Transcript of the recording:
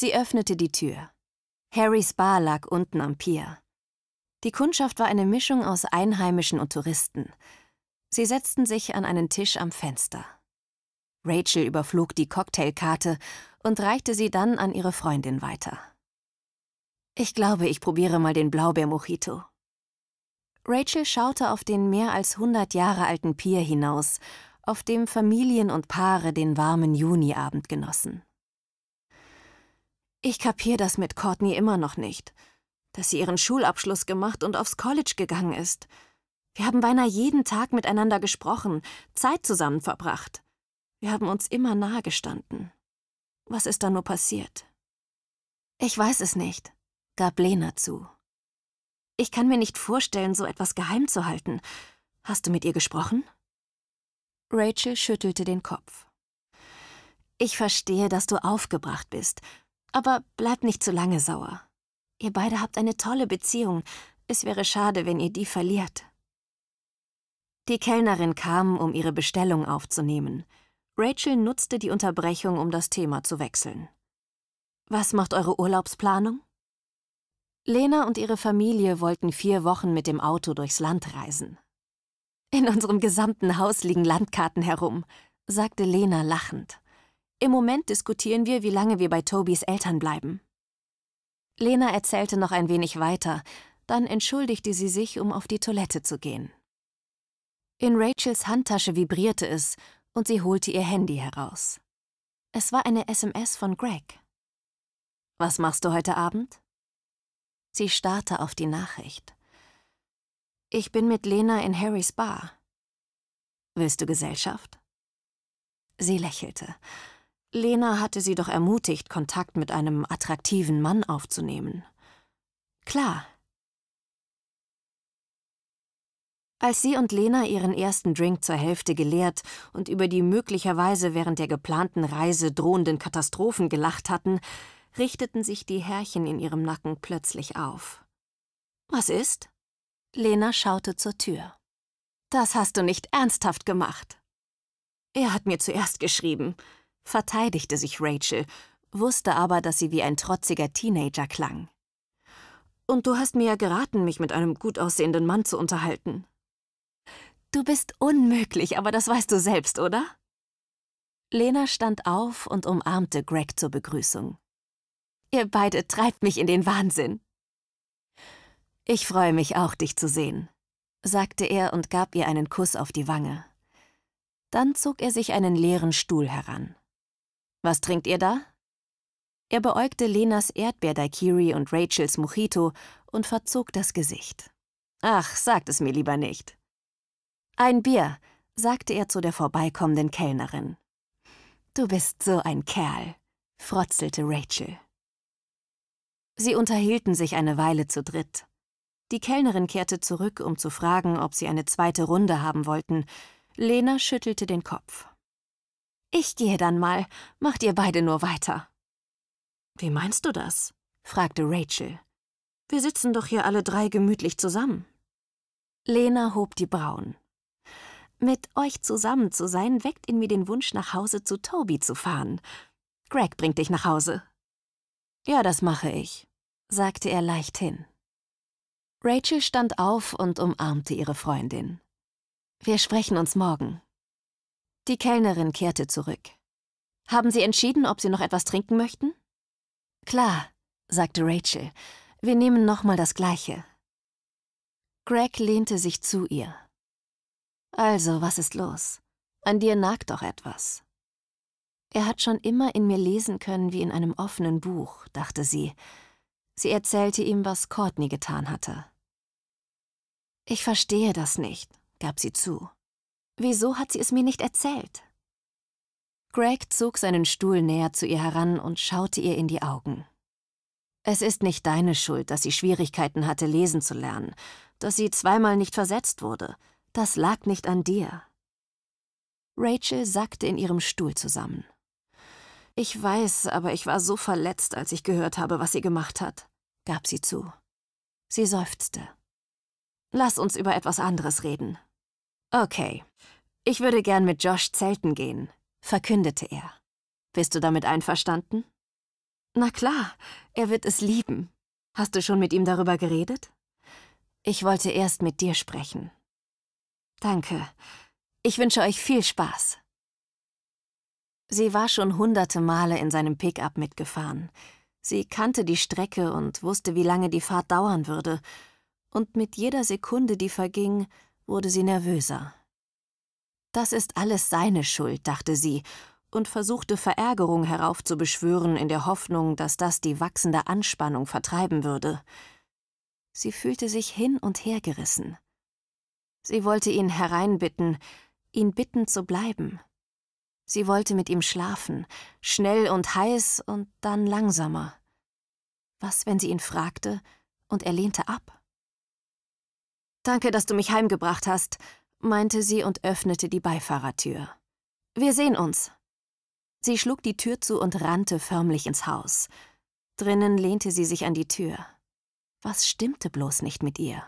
Sie öffnete die Tür. Harrys Bar lag unten am Pier. Die Kundschaft war eine Mischung aus Einheimischen und Touristen. Sie setzten sich an einen Tisch am Fenster. Rachel überflog die Cocktailkarte und reichte sie dann an ihre Freundin weiter. Ich glaube, ich probiere mal den Blaubeermojito. Rachel schaute auf den mehr als 100 Jahre alten Pier hinaus, auf dem Familien und Paare den warmen Juniabend genossen. Ich kapiere das mit Courtney immer noch nicht. Dass sie ihren Schulabschluss gemacht und aufs College gegangen ist. Wir haben beinahe jeden Tag miteinander gesprochen, Zeit zusammen verbracht. Wir haben uns immer nahe gestanden. Was ist da nur passiert? Ich weiß es nicht, gab Lena zu. Ich kann mir nicht vorstellen, so etwas geheim zu halten. Hast du mit ihr gesprochen? Rachel schüttelte den Kopf. Ich verstehe, dass du aufgebracht bist, aber bleibt nicht zu lange sauer. Ihr beide habt eine tolle Beziehung. Es wäre schade, wenn ihr die verliert. Die Kellnerin kam, um ihre Bestellung aufzunehmen. Rachel nutzte die Unterbrechung, um das Thema zu wechseln. Was macht eure Urlaubsplanung? Lena und ihre Familie wollten vier Wochen mit dem Auto durchs Land reisen. In unserem gesamten Haus liegen Landkarten herum, sagte Lena lachend. Im Moment diskutieren wir, wie lange wir bei Tobys Eltern bleiben. Lena erzählte noch ein wenig weiter, dann entschuldigte sie sich, um auf die Toilette zu gehen. In Rachels Handtasche vibrierte es und sie holte ihr Handy heraus. Es war eine SMS von Greg. Was machst du heute Abend? Sie starrte auf die Nachricht. Ich bin mit Lena in Harrys Bar. Willst du Gesellschaft? Sie lächelte. Lena hatte sie doch ermutigt, Kontakt mit einem attraktiven Mann aufzunehmen. Klar. Als sie und Lena ihren ersten Drink zur Hälfte geleert und über die möglicherweise während der geplanten Reise drohenden Katastrophen gelacht hatten, richteten sich die Härchen in ihrem Nacken plötzlich auf. Was ist? Lena schaute zur Tür. Das hast du nicht ernsthaft gemacht. Er hat mir zuerst geschrieben, verteidigte sich Rachel, wusste aber, dass sie wie ein trotziger Teenager klang. Und du hast mir ja geraten, mich mit einem gut aussehenden Mann zu unterhalten. Du bist unmöglich, aber das weißt du selbst, oder? Lena stand auf und umarmte Greg zur Begrüßung. Ihr beide treibt mich in den Wahnsinn. Ich freue mich auch, dich zu sehen, sagte er und gab ihr einen Kuss auf die Wange. Dann zog er sich einen leeren Stuhl heran. Was trinkt ihr da? Er beäugte Lenas erdbeer daikiri und Rachels Mojito und verzog das Gesicht. Ach, sagt es mir lieber nicht. Ein Bier, sagte er zu der vorbeikommenden Kellnerin. Du bist so ein Kerl, frotzelte Rachel. Sie unterhielten sich eine Weile zu dritt. Die Kellnerin kehrte zurück, um zu fragen, ob sie eine zweite Runde haben wollten. Lena schüttelte den Kopf. Ich gehe dann mal. Macht ihr beide nur weiter. Wie meinst du das? fragte Rachel. Wir sitzen doch hier alle drei gemütlich zusammen. Lena hob die Brauen. Mit euch zusammen zu sein, weckt in mir den Wunsch, nach Hause zu Toby zu fahren. Greg bringt dich nach Hause. Ja, das mache ich, sagte er leichthin. Rachel stand auf und umarmte ihre Freundin. Wir sprechen uns morgen. Die Kellnerin kehrte zurück. Haben Sie entschieden, ob Sie noch etwas trinken möchten? Klar, sagte Rachel. Wir nehmen nochmal das Gleiche. Greg lehnte sich zu ihr. Also, was ist los? An dir nagt doch etwas. Er hat schon immer in mir lesen können wie in einem offenen Buch, dachte sie. Sie erzählte ihm, was Courtney getan hatte. Ich verstehe das nicht, gab sie zu. Wieso hat sie es mir nicht erzählt? Greg zog seinen Stuhl näher zu ihr heran und schaute ihr in die Augen. Es ist nicht deine Schuld, dass sie Schwierigkeiten hatte, lesen zu lernen, dass sie zweimal nicht versetzt wurde. Das lag nicht an dir. Rachel sackte in ihrem Stuhl zusammen. Ich weiß, aber ich war so verletzt, als ich gehört habe, was sie gemacht hat, gab sie zu. Sie seufzte. Lass uns über etwas anderes reden, Okay, ich würde gern mit Josh zelten gehen, verkündete er. Bist du damit einverstanden? Na klar, er wird es lieben. Hast du schon mit ihm darüber geredet? Ich wollte erst mit dir sprechen. Danke. Ich wünsche euch viel Spaß. Sie war schon hunderte Male in seinem Pickup mitgefahren. Sie kannte die Strecke und wusste, wie lange die Fahrt dauern würde. Und mit jeder Sekunde, die verging, wurde sie nervöser. Das ist alles seine Schuld, dachte sie, und versuchte Verärgerung heraufzubeschwören, in der Hoffnung, dass das die wachsende Anspannung vertreiben würde. Sie fühlte sich hin und her gerissen. Sie wollte ihn hereinbitten, ihn bitten zu bleiben. Sie wollte mit ihm schlafen, schnell und heiß und dann langsamer. Was, wenn sie ihn fragte und er lehnte ab? Danke, dass du mich heimgebracht hast, meinte sie und öffnete die Beifahrertür. Wir sehen uns. Sie schlug die Tür zu und rannte förmlich ins Haus. Drinnen lehnte sie sich an die Tür. Was stimmte bloß nicht mit ihr?